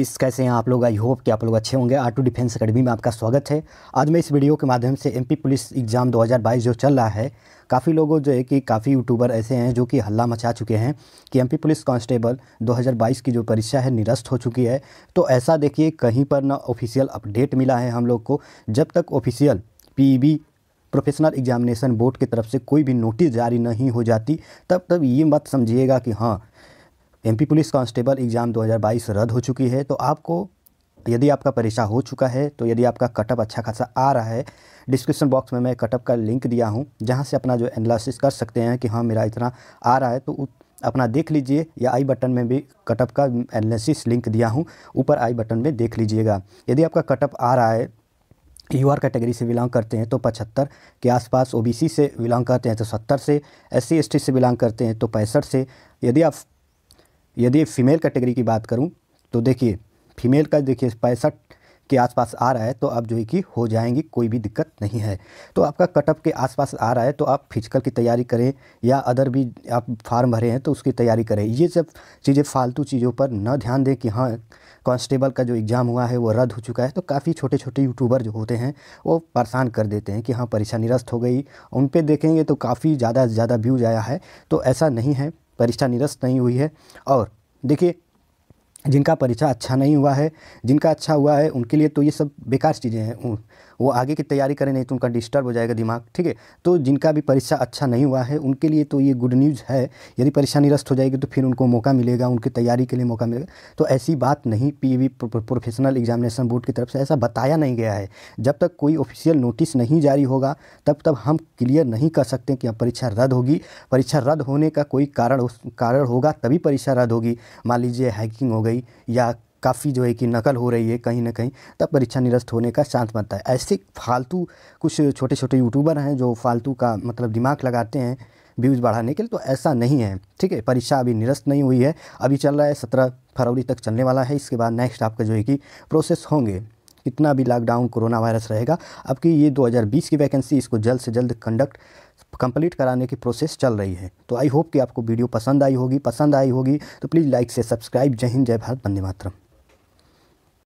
इस कैसे हैं आप लोग आई होप कि आप लोग अच्छे होंगे आर टू डिफेंस अकेडमी में आपका स्वागत है आज मैं इस वीडियो के माध्यम से एमपी पुलिस एग्ज़ाम 2022 जो चल रहा है काफ़ी लोगों जो है कि काफ़ी यूट्यूबर ऐसे हैं जो कि हल्ला मचा चुके हैं कि एमपी पुलिस कांस्टेबल 2022 की जो परीक्षा है निरस्त हो चुकी है तो ऐसा देखिए कहीं पर ना ऑफिशियल अपडेट मिला है हम लोग को जब तक official P professional examination board की तरफ से कोई भी नोटिस जारी नहीं हो जाती तब तब ये मत समझिएगा कि हाँ एम पुलिस कांस्टेबल एग्ज़ाम 2022 रद्द हो चुकी है तो आपको यदि आपका परीक्षा हो चुका है तो यदि आपका कटअप अच्छा खासा आ रहा है डिस्क्रिप्शन बॉक्स में मैं कटअप का लिंक दिया हूँ जहाँ से अपना जो एनालिसिस कर सकते हैं कि हाँ मेरा इतना आ रहा है तो अपना देख लीजिए या आई बटन में भी कटअप का एनालिसिस लिंक दिया हूँ ऊपर आई बटन में देख लीजिएगा यदि आपका कटअप आ रहा है यू आर कैटेगरी से बिलोंग करते हैं तो पचहत्तर के आसपास ओबीसी से बिलोंग करते हैं तो सत्तर से एस सी से बिलोंग करते हैं तो पैंसठ से यदि आप यदि फ़ीमेल कैटेगरी की बात करूँ तो देखिए फीमेल का देखिए पैंसठ के आसपास आ रहा है तो आप जो है कि हो जाएंगी कोई भी दिक्कत नहीं है तो आपका कटअप के आसपास आ रहा है तो आप फिजिकल की तैयारी करें या अदर भी आप फार्म भरे हैं तो उसकी तैयारी करें ये सब चीज़ें फालतू चीज़ों पर न ध्यान दें कि हाँ कांस्टेबल का जो एग्ज़ाम हुआ है वो रद्द हो चुका है तो काफ़ी छोटे छोटे यूट्यूबर जो होते हैं वो परेशान कर देते हैं कि हाँ परीक्षा निरस्त हो गई उन पर देखेंगे तो काफ़ी ज़्यादा से ज़्यादा व्यूज आया है तो ऐसा नहीं है परीक्षा निरस्त नहीं हुई है और देखिए जिनका परीक्षा अच्छा नहीं हुआ है जिनका अच्छा हुआ है उनके लिए तो ये सब बेकार चीज़ें हैं वो आगे की तैयारी करें नहीं तो उनका डिस्टर्ब हो जाएगा दिमाग ठीक है तो जिनका भी परीक्षा अच्छा नहीं हुआ है उनके लिए तो ये गुड न्यूज़ है यदि परीक्षा निरस्त हो जाएगी तो फिर उनको मौका मिलेगा उनकी तैयारी के लिए मौका मिलेगा तो ऐसी बात नहीं पी प्रोफेशनल एग्जामिनेशन बोर्ड की तरफ से ऐसा बताया नहीं गया है जब तक कोई ऑफिशियल नोटिस नहीं जारी होगा तब तक हम क्लियर नहीं कर सकते कि अब परीक्षा रद्द होगी परीक्षा रद्द होने का कोई कारण कारण होगा तभी परीक्षा रद्द होगी मान लीजिए हैकिंग हो गई गई या काफ़ी जो है कि नकल हो रही है कहीं ना कहीं तब परीक्षा निरस्त होने का चांस बनता है ऐसे फालतू कुछ छोटे छोटे यूट्यूबर हैं जो फालतू का मतलब दिमाग लगाते हैं व्यूज़ बढ़ाने के लिए तो ऐसा नहीं है ठीक है परीक्षा अभी निरस्त नहीं हुई है अभी चल रहा है सत्रह फरवरी तक चलने वाला है इसके बाद नेक्स्ट आपका जो है कि प्रोसेस होंगे कितना भी लॉकडाउन कोरोना वायरस रहेगा अब कि ये 2020 की वैकेंसी इसको जल्द से जल्द कंडक्ट कंप्लीट कराने की प्रोसेस चल रही है तो आई होप कि आपको वीडियो पसंद आई होगी पसंद आई होगी तो प्लीज़ लाइक से सब्सक्राइब जय हिंद जय भारत बंदे मातरम